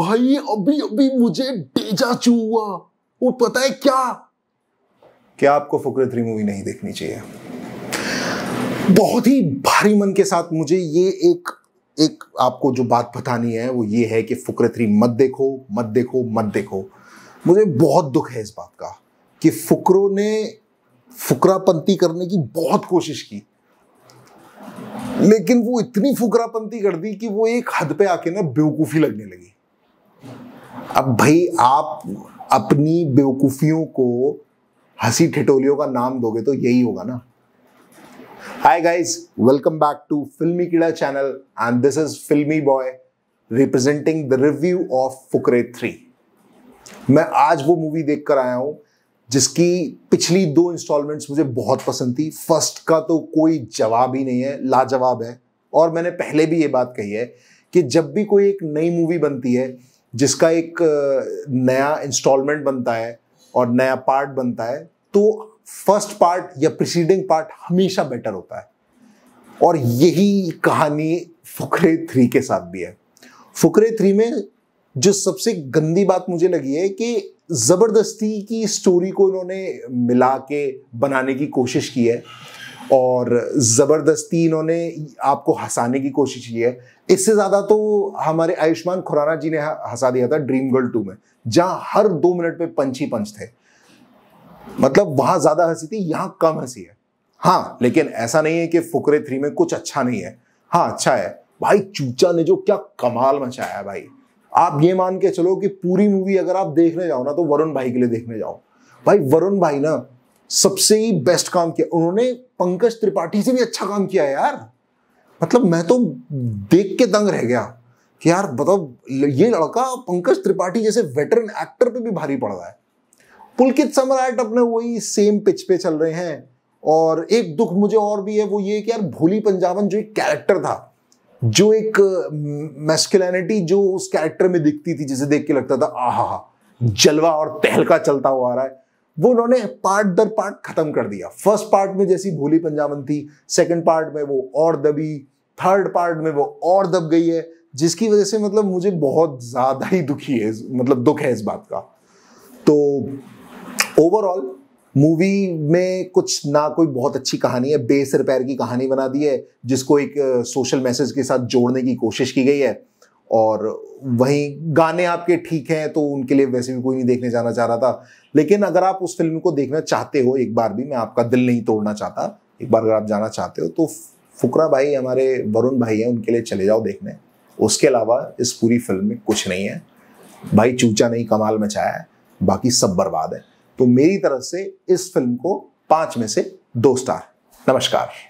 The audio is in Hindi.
भाई अभी अभी मुझे चू हुआ वो पता है क्या क्या आपको फुकरे थ्री मूवी नहीं देखनी चाहिए बहुत ही भारी मन के साथ मुझे ये एक एक आपको जो बात बतानी है वो ये है कि फुकरे थ्री मत देखो मत देखो मत देखो मुझे बहुत दुख है इस बात का कि फुकरों ने फुकरापंती करने की बहुत कोशिश की लेकिन वो इतनी फुकरापंती कर दी कि वो एक हद पे आके ना बेवकूफ़ी लगने लगी अब भाई आप अपनी बेवकूफ़ियों को हंसी ठिटोलियों का नाम दोगे तो यही होगा ना hi guys welcome back to Filmy Keeda channel and this is Filmy boy representing the review of Fukrey three मैं आज वो मूवी देखकर आया हूं जिसकी पिछली दो इंस्टॉलमेंट्स मुझे बहुत पसंद थी फर्स्ट का तो कोई जवाब ही नहीं है लाजवाब है और मैंने पहले भी ये बात कही है कि जब भी कोई एक नई मूवी बनती है जिसका एक नया इंस्टॉलमेंट बनता है और नया पार्ट बनता है तो फर्स्ट पार्ट या प्रिसीडिंग पार्ट हमेशा बेटर होता है और यही कहानी फुकरे थ्री के साथ भी है फुकरे थ्री में जो सबसे गंदी बात मुझे लगी है कि ज़बरदस्ती की स्टोरी को इन्होंने मिला के बनाने की कोशिश की है और ज़बरदस्ती इन्होंने आपको हंसाने की कोशिश की है इससे ज़्यादा तो हमारे आयुष्मान खुराना जी ने हंसा दिया था ड्रीम गर्ल टू में जहाँ हर दो मिनट पे पंच ही पंच थे मतलब वहाँ ज़्यादा हंसी थी यहाँ कम हंसी है हाँ लेकिन ऐसा नहीं है कि फुकरे थ्री में कुछ अच्छा नहीं है हाँ अच्छा है भाई चूचा ने जो क्या कमाल मचाया है भाई आप ये मान के चलो कि पूरी मूवी अगर आप देखने जाओ ना तो वरुण भाई के लिए देखने जाओ भाई वरुण भाई ना सबसे बेस्ट काम किया उन्होंने पंकज त्रिपाठी से भी अच्छा काम किया यार मतलब मैं तो देख के दंग रह गया कि यार बताओ मतलब ये लड़का पंकज त्रिपाठी जैसे वेटरन एक्टर पे भी भारी पड़ रहा है पुलकित सम्राट अपने वही सेम पिच पे चल रहे हैं और एक दुख मुझे और भी है वो ये कि यार भोली पंजाबन जो एक कैरेक्टर था जो एक मेस्कुलिटी जो उस कैरेक्टर में दिखती थी जिसे देख के लगता था आहा जलवा और तहलका चलता हुआ आ रहा है वो उन्होंने पार्ट दर पार्ट खत्म कर दिया फर्स्ट पार्ट में जैसी भूली पंजाबन थी सेकंड पार्ट में वो और दबी थर्ड पार्ट में वो और दब गई है जिसकी वजह से मतलब मुझे बहुत ज़्यादा ही दुखी है मतलब दुख है इस बात का तो ओवरऑल मूवी में कुछ ना कोई बहुत अच्छी कहानी है बेस रिपेयर की कहानी बना दी है जिसको एक सोशल मैसेज के साथ जोड़ने की कोशिश की गई है और वहीं गाने आपके ठीक हैं तो उनके लिए वैसे भी कोई नहीं देखने जाना चाह रहा था लेकिन अगर आप उस फिल्म को देखना चाहते हो एक बार भी मैं आपका दिल नहीं तोड़ना चाहता एक बार अगर आप जाना चाहते हो तो फुकरा भाई हमारे वरुण भाई हैं उनके लिए चले जाओ देखने उसके अलावा इस पूरी फिल्म में कुछ नहीं है भाई चूचा नहीं कमाल मचाया है बाकी सब बर्बाद है तो मेरी तरफ से इस फिल्म को पाँच में से दो स्टार नमस्कार